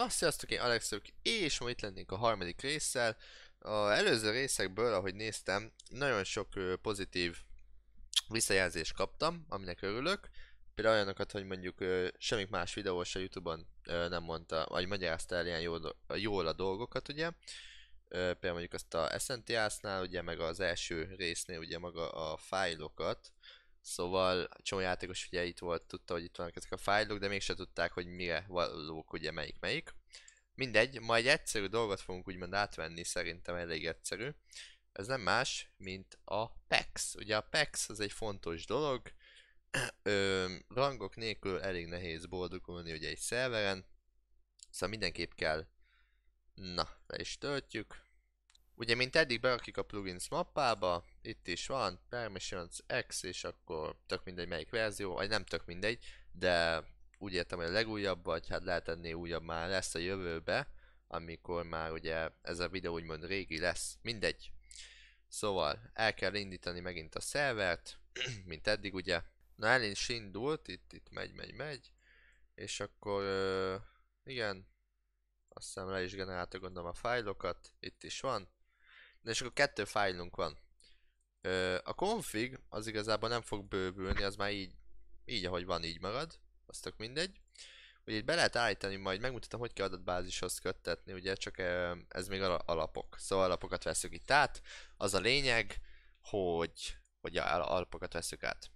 Na, sziasztok, én Alex vagyok, és ma itt lennénk a harmadik résszel. A előző részekből, ahogy néztem, nagyon sok pozitív visszajelzést kaptam, aminek örülök. Például olyanokat, hogy mondjuk semmi más videó se Youtube-on nem mondta, vagy magyarázta el ilyen jól, jól a dolgokat, ugye. Például mondjuk azt a SNTS-nál, ugye, meg az első résznél ugye maga a fájlokat, Szóval a csomó játékos ugye itt volt, tudta, hogy itt vannak ezek a fájlok, de mégse tudták, hogy mire valók ugye melyik melyik. Mindegy, majd egyszerű dolgot fogunk úgymond átvenni, szerintem elég egyszerű. Ez nem más, mint a PEX. Ugye a PEX az egy fontos dolog, Ö, rangok nélkül elég nehéz boldogulni ugye egy szerveren, szóval mindenképp kell. Na, le is töltjük. Ugye, mint eddig berakjuk a plugins mappába, itt is van, permissions, X, és akkor tök mindegy melyik verzió, vagy nem tök mindegy, de úgy értem, hogy a legújabb, vagy hát lehet ennél újabb már lesz a jövőbe, amikor már ugye ez a videó úgymond régi lesz, mindegy. Szóval el kell indítani megint a szervert, mint eddig ugye. Na el is indult, itt, itt megy, megy, megy, és akkor igen, azt hiszem le is generálta gondolom a fájlokat, itt is van, de és akkor kettő fájlunk van. Ö, a config az igazából nem fog bővülni, az már így, így ahogy van, így marad. Az tök mindegy. Ugye itt be lehet állítani, majd megmutatom, hogy kell adatbázishoz köttetni, ugye csak ez még alapok. Szóval alapokat veszük itt át. Az a lényeg, hogy, hogy alapokat veszük át.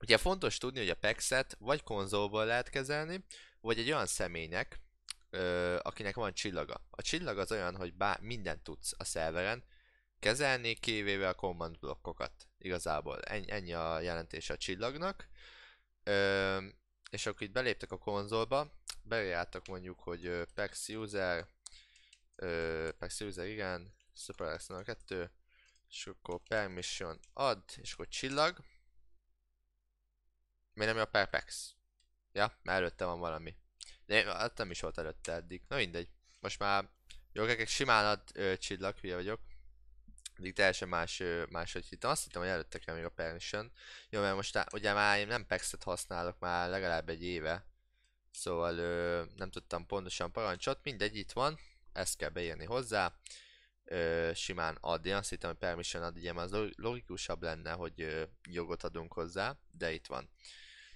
Ugye fontos tudni, hogy a pexet vagy konzolból lehet kezelni, vagy egy olyan személynek, ö, akinek van csillaga. A csillag az olyan, hogy bár mindent tudsz a szerveren, kezelni, kivéve a command blokkokat. Igazából ennyi, ennyi a jelentése a csillagnak. Ö, és akkor itt beléptek a konzolba, bejártak mondjuk, hogy PEX user, ö, PEX user igen, Super 2, és akkor permission ad, és akkor csillag. Miért nem a perpex? Ja, előtte van valami. De hát nem is volt előtte eddig. Na mindegy. Most már jogekek simán ad ö, csillag, hülye vagyok. Eddig teljesen más, ö, máshogy hittem. Azt hittem, hogy előtte kell még a Permission. Jó, mert most á, ugye már én nem pexet használok már legalább egy éve. Szóval ö, nem tudtam pontosan parancsot. Mindegy, itt van. Ezt kell beírni hozzá. Ö, simán ad. Én azt hittem, hogy Permission ad, ugye az logikusabb lenne, hogy ö, jogot adunk hozzá. De itt van.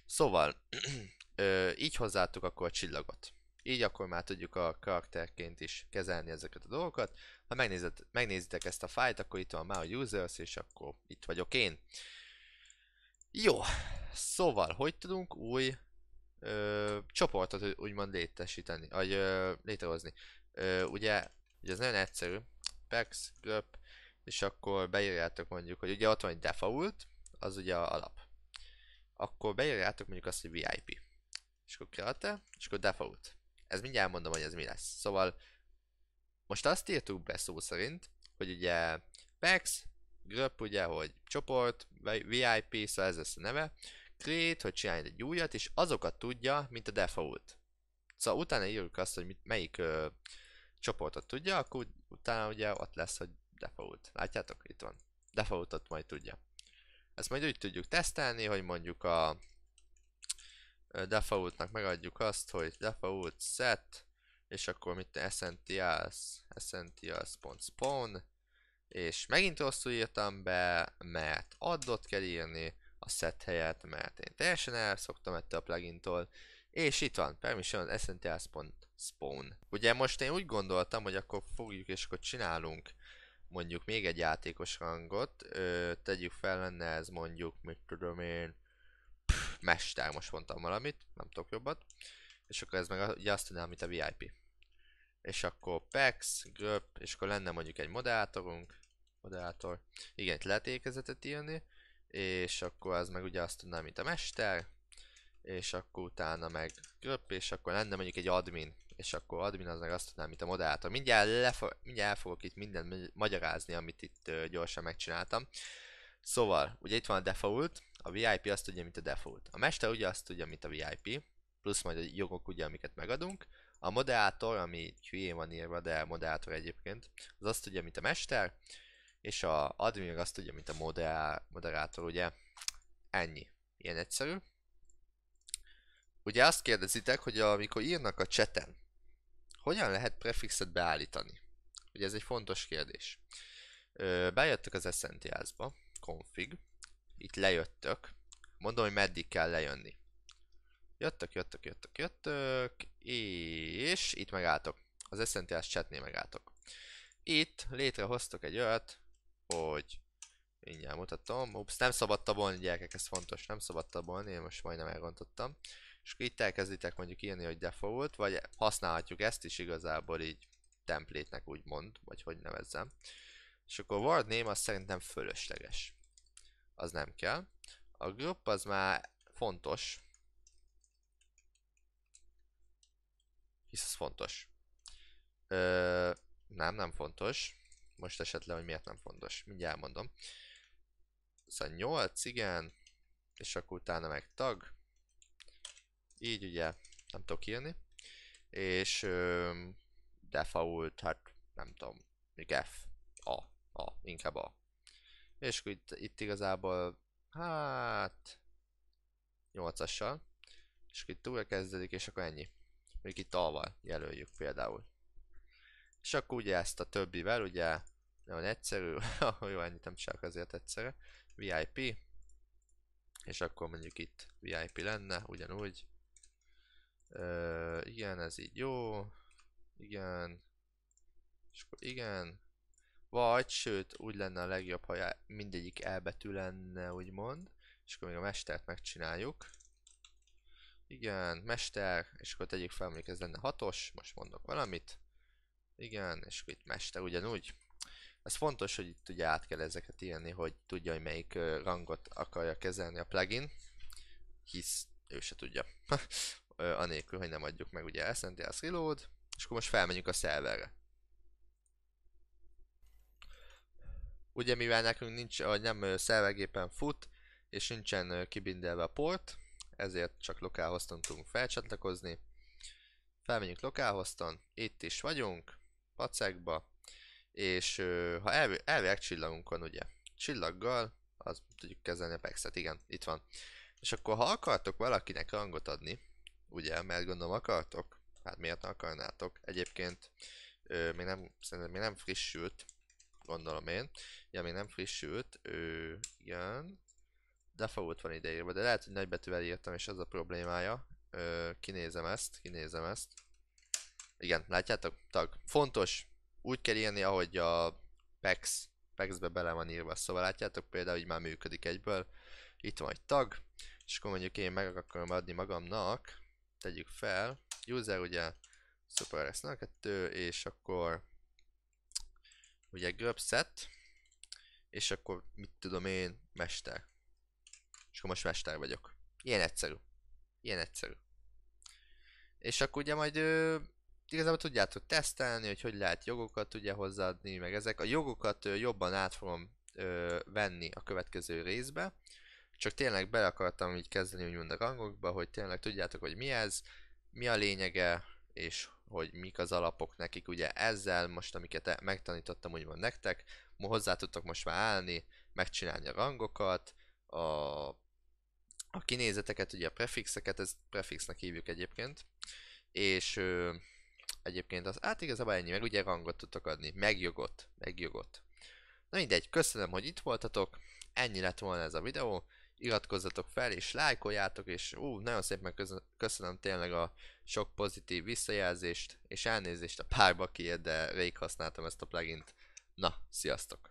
Szóval... Ö, így hozzáadtuk akkor a csillagot. Így akkor már tudjuk a karakterként is kezelni ezeket a dolgokat. Ha megnézed, megnézitek ezt a fájt, akkor itt van már a users, és akkor itt vagyok én. Jó, szóval hogy tudunk új ö, csoportot úgymond létesíteni, vagy ö, létrehozni? Ö, ugye, ugye ez nagyon egyszerű, pex, gröp, és akkor beírjátok mondjuk, hogy ugye ott van egy default, az ugye a alap. Akkor beírjátok mondjuk azt, hogy VIP és akkor kiadta, és akkor default. Ez mindjárt mondom, hogy ez mi lesz. Szóval most azt írtuk be szó szerint, hogy ugye PAX, grupp, ugye, hogy csoport, VIP, szóval ez lesz a neve, create, hogy csinálj egy újat, és azokat tudja, mint a default. Szóval utána írjuk azt, hogy melyik ö, csoportot tudja, akkor utána ugye ott lesz, hogy default. Látjátok? Itt van. Defaultot majd tudja. Ezt majd úgy tudjuk tesztelni, hogy mondjuk a defaultnak megadjuk azt, hogy default set, és akkor mit essentials, essentials.spawn, és megint rosszul írtam be, mert addot kell írni a set helyett, mert én teljesen elszoktam ettől a plugintól, és itt van, permission essentials.spawn. Ugye most én úgy gondoltam, hogy akkor fogjuk és akkor csinálunk mondjuk még egy játékos rangot, ö, tegyük fel lenne ez mondjuk, mit tudom én, mester, most mondtam valamit, nem tudok jobbat. És akkor ez meg ugye azt tudnám, mint a VIP. És akkor PEX, GRÖP, és akkor lenne mondjuk egy moderátorunk, moderátor, igen, itt lehet ékezetet írni, és akkor ez meg ugye azt tudnám, mint a mester, és akkor utána meg gröp, és akkor lenne mondjuk egy admin, és akkor admin az meg azt tudnám, mint a moderátor. Mindjárt, lefo- mindjárt el fogok itt mindent magyarázni, amit itt uh, gyorsan megcsináltam. Szóval, ugye itt van a default, a VIP azt tudja, mint a default. A mester ugye azt tudja, mint a VIP, plusz majd a jogok ugye, amiket megadunk. A moderátor, ami hülyén van írva, de moderátor egyébként, az azt tudja, mint a mester, és a admin azt tudja, mint a moderátor, ugye. Ennyi. Ilyen egyszerű. Ugye azt kérdezitek, hogy amikor írnak a cseten, hogyan lehet prefixet beállítani? Ugye ez egy fontos kérdés. Ö, az SNTS-ba, config, itt lejöttök. Mondom, hogy meddig kell lejönni. Jöttök, jöttök, jöttök, jöttök, és itt megálltok. Az SNTS chatnél megálltok. Itt létrehoztok egy olyat, hogy mindjárt mutatom. Ups, nem szabad tabolni gyerekek, ez fontos, nem szabad tabolni, én most majdnem elrontottam. És akkor itt elkezditek mondjuk írni, hogy default, vagy használhatjuk ezt is igazából így templétnek úgymond, vagy hogy nevezzem. És akkor word name az szerintem fölösleges az nem kell. A group az már fontos. Hisz az fontos. Ö, nem, nem fontos. Most esetleg, hogy miért nem fontos. Mindjárt mondom. Szóval 8, igen. És akkor utána meg tag. Így ugye nem tudok írni. És ö, default, hát nem tudom, még F. A. A. Inkább A. És akkor itt, itt igazából, hát, 8-assal. És akkor itt túl kezdődik, és akkor ennyi. Még itt alval jelöljük például. És akkor ugye ezt a többivel, ugye, nagyon egyszerű, jó, ennyit nem csak azért egyszerre. VIP, és akkor mondjuk itt VIP lenne, ugyanúgy. Ö, igen, ez így jó, igen, és akkor igen, vagy, sőt, úgy lenne a legjobb, ha mindegyik elbetű lenne, úgymond. És akkor még a mestert megcsináljuk. Igen, mester, és akkor tegyük fel, mondjuk ez lenne hatos, most mondok valamit. Igen, és akkor itt mester ugyanúgy. Ez fontos, hogy itt ugye át kell ezeket írni, hogy tudja, hogy melyik rangot akarja kezelni a plugin, hisz ő se tudja. Anélkül, hogy nem adjuk meg ugye SNTS reload, és akkor most felmenjünk a szerverre. Ugye mivel nekünk nincs, vagy nem szervegépen fut, és nincsen kibindelve a port, ezért csak lokálhoston tudunk felcsatlakozni. Felmegyünk lokálhoston, itt is vagyunk, pacekba, és ha elv elvileg van, ugye, csillaggal, az tudjuk kezelni a pexet, igen, itt van. És akkor ha akartok valakinek rangot adni, ugye, mert gondolom akartok, hát miért akarnátok, egyébként ö, még nem, szerintem még nem frissült, gondolom én. Ja, még nem frissült, ő, igen. Default van ideírva, de lehet, hogy nagybetűvel írtam, és ez a problémája. Ö, kinézem ezt, kinézem ezt. Igen, látjátok? Tag. Fontos, úgy kell írni, ahogy a PEX, PEX-be bele van írva. Szóval látjátok például, hogy már működik egyből. Itt van egy tag, és akkor mondjuk én meg akarom adni magamnak, tegyük fel, user ugye, super lesz 2, és akkor ugye göbszet, és akkor mit tudom én, mester. És akkor most mester vagyok. Ilyen egyszerű. Ilyen egyszerű. És akkor ugye majd ő, igazából tudjátok tesztelni, hogy hogy lehet jogokat ugye hozzáadni, meg ezek. A jogokat ő, jobban át fogom ő, venni a következő részbe. Csak tényleg bele akartam így kezdeni úgymond a rangokba, hogy tényleg tudjátok, hogy mi ez, mi a lényege, és hogy mik az alapok nekik, ugye ezzel most, amiket e- megtanítottam úgymond nektek, hozzá tudtok most már állni, megcsinálni a rangokat, a, a kinézeteket, ugye a prefixeket, ez prefixnek hívjuk egyébként, és ö, egyébként az, hát igazából ennyi, meg ugye rangot tudtok adni, megjogot, megjogot. Na mindegy, köszönöm, hogy itt voltatok, ennyi lett volna ez a videó, iratkozzatok fel, és lájkoljátok, és ú, nagyon szépen köszönöm tényleg a sok pozitív visszajelzést, és elnézést a párba kiért, de rég használtam ezt a plugint. Na, sziasztok!